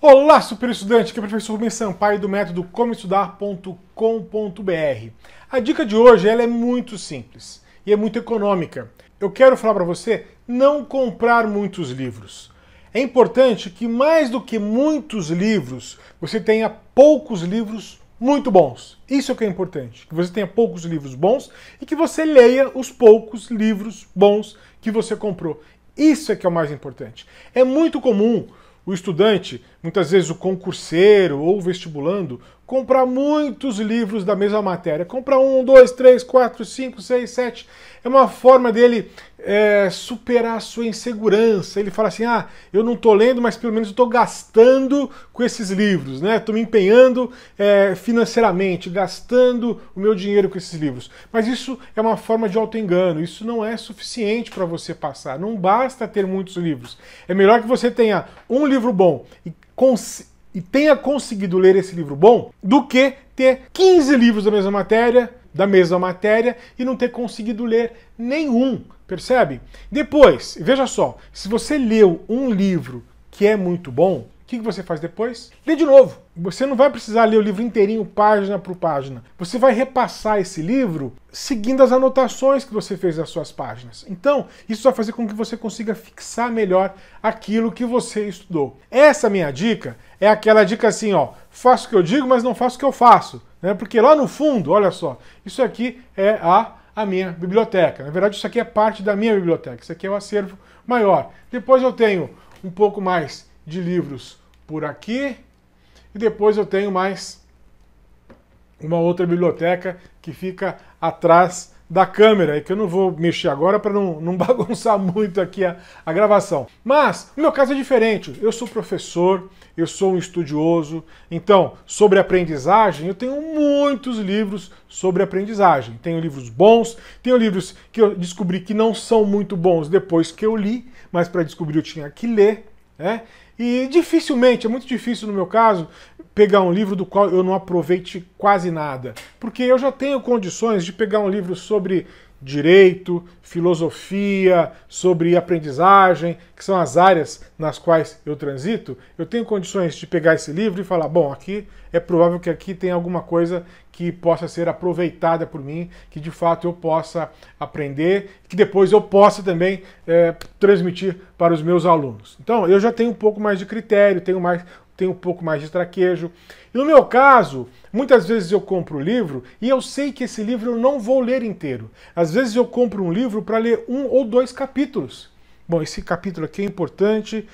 Olá, super estudante! Aqui é o professor Rubens Sampaio do método comoestudar.com.br. A dica de hoje ela é muito simples e é muito econômica. Eu quero falar para você não comprar muitos livros. É importante que, mais do que muitos livros, você tenha poucos livros muito bons. Isso é o que é importante, que você tenha poucos livros bons e que você leia os poucos livros bons que você comprou. Isso é que é o mais importante. É muito comum o estudante, muitas vezes o concurseiro ou o vestibulando, comprar muitos livros da mesma matéria. Comprar um, dois, três, quatro, cinco, seis, sete. É uma forma dele é, superar a sua insegurança. Ele fala assim: ah, eu não estou lendo, mas pelo menos estou gastando com esses livros, né? Estou me empenhando é, financeiramente, gastando o meu dinheiro com esses livros. Mas isso é uma forma de autoengano. Isso não é suficiente para você passar. Não basta ter muitos livros. É melhor que você tenha um livro bom e e tenha conseguido ler esse livro bom do que ter 15 livros da mesma matéria, da mesma matéria e não ter conseguido ler nenhum, percebe? Depois, veja só, se você leu um livro que é muito bom, o que, você faz depois? Lê de novo. Você não vai precisar ler o livro inteirinho, página por página. Você vai repassar esse livro seguindo as anotações que você fez nas suas páginas. Então, isso vai fazer com que você consiga fixar melhor aquilo que você estudou. Essa é minha dica é aquela dica assim, ó, faço o que eu digo, mas não faço o que eu faço, né? Porque lá no fundo, olha só, isso aqui é a a minha biblioteca. Na verdade, isso aqui é parte da minha biblioteca. Isso aqui é o um acervo maior. Depois eu tenho um pouco mais de livros por aqui. E depois eu tenho mais uma outra biblioteca que fica atrás da câmera e que eu não vou mexer agora para não, não, bagunçar muito aqui a, a gravação. Mas o meu caso é diferente. Eu sou professor, eu sou um estudioso, então sobre aprendizagem eu tenho muitos livros sobre aprendizagem. Tenho livros bons, tenho livros que eu descobri que não são muito bons depois que eu li, mas para descobrir eu tinha que ler. Né? E dificilmente, é muito difícil no meu caso, pegar um livro do qual eu não aproveite quase nada. Porque eu já tenho condições de pegar um livro sobre direito, filosofia, sobre aprendizagem, que são as áreas nas quais eu transito, eu tenho condições de pegar esse livro e falar: bom, aqui é provável que aqui tem alguma coisa que possa ser aproveitada por mim, que de fato eu possa aprender, que depois eu possa também é, transmitir para os meus alunos. Então, eu já tenho um pouco mais de critério, tenho mais tem um pouco mais de traquejo. E no meu caso, muitas vezes eu compro o um livro e eu sei que esse livro eu não vou ler inteiro. Às vezes eu compro um livro para ler um ou dois capítulos. Bom, esse capítulo aqui é importante.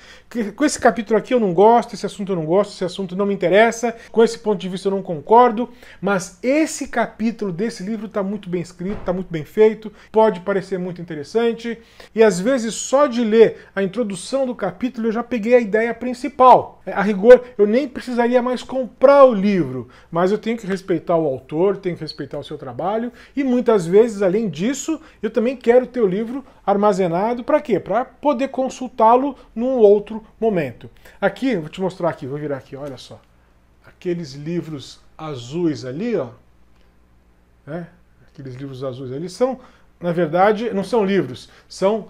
Com esse capítulo aqui eu não gosto, esse assunto eu não gosto, esse assunto não me interessa, com esse ponto de vista eu não concordo, mas esse capítulo desse livro está muito bem escrito, está muito bem feito, pode parecer muito interessante, e às vezes só de ler a introdução do capítulo eu já peguei a ideia principal. É, a rigor, eu nem precisaria mais comprar o livro, mas eu tenho que respeitar o autor, tenho que respeitar o seu trabalho, e muitas vezes, além disso, eu também quero ter o livro armazenado para quê? Para poder consultá-lo num outro momento. Aqui, vou te mostrar aqui, vou virar aqui, olha só. Aqueles livros azuis ali, ó. Né? Aqueles livros azuis ali são, na verdade, não são livros, são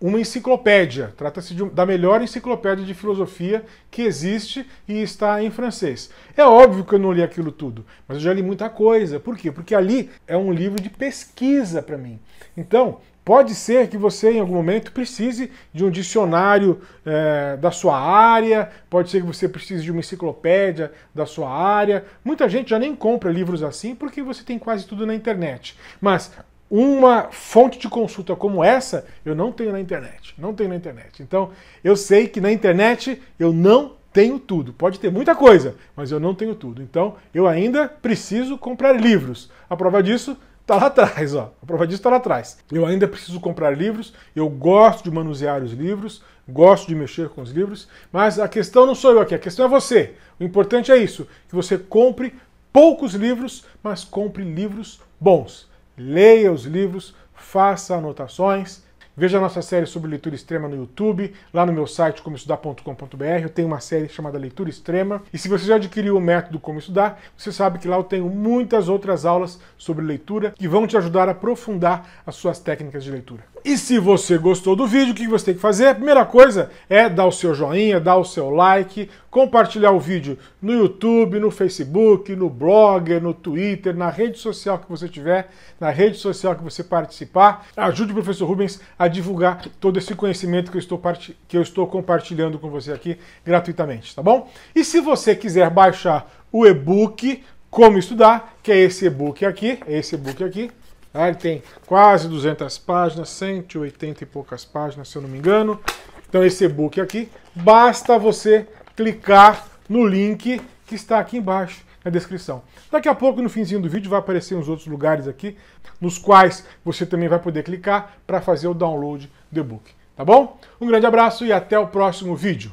uma enciclopédia. Trata-se da melhor enciclopédia de filosofia que existe e está em francês. É óbvio que eu não li aquilo tudo, mas eu já li muita coisa. Por quê? Porque ali é um livro de pesquisa para mim. Então, Pode ser que você, em algum momento, precise de um dicionário é, da sua área, pode ser que você precise de uma enciclopédia da sua área. Muita gente já nem compra livros assim porque você tem quase tudo na internet. Mas uma fonte de consulta como essa eu não tenho na internet. Não tenho na internet. Então eu sei que na internet eu não tenho tudo. Pode ter muita coisa, mas eu não tenho tudo. Então eu ainda preciso comprar livros. A prova disso Tá lá atrás, ó. A prova disso tá lá atrás. Eu ainda preciso comprar livros, eu gosto de manusear os livros, gosto de mexer com os livros, mas a questão não sou eu aqui, a questão é você. O importante é isso, que você compre poucos livros, mas compre livros bons. Leia os livros, faça anotações, Veja a nossa série sobre leitura extrema no YouTube, lá no meu site comestudar.com.br, eu tenho uma série chamada Leitura Extrema. E se você já adquiriu o método Como Estudar, você sabe que lá eu tenho muitas outras aulas sobre leitura que vão te ajudar a aprofundar as suas técnicas de leitura. E se você gostou do vídeo, o que você tem que fazer? A primeira coisa é dar o seu joinha, dar o seu like, compartilhar o vídeo no YouTube, no Facebook, no blog, no Twitter, na rede social que você tiver, na rede social que você participar. Ajude o professor Rubens a divulgar todo esse conhecimento que eu estou, part... que eu estou compartilhando com você aqui gratuitamente, tá bom? E se você quiser baixar o e-book Como Estudar, que é esse e-book aqui, é esse e-book aqui, ah, ele tem quase 200 páginas, 180 e poucas páginas, se eu não me engano. Então esse e-book aqui, basta você clicar no link que está aqui embaixo na descrição. Daqui a pouco, no finzinho do vídeo, vai aparecer uns outros lugares aqui, nos quais você também vai poder clicar para fazer o download do e-book. Tá bom? Um grande abraço e até o próximo vídeo.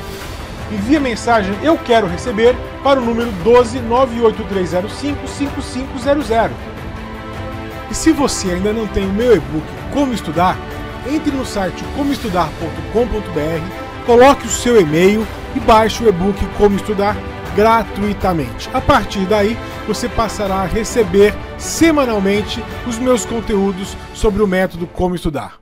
envie a mensagem Eu Quero Receber para o número 12 5500. E se você ainda não tem o meu e-book Como Estudar, entre no site comoestudar.com.br, coloque o seu e-mail e baixe o e-book Como Estudar gratuitamente. A partir daí, você passará a receber semanalmente os meus conteúdos sobre o método Como Estudar.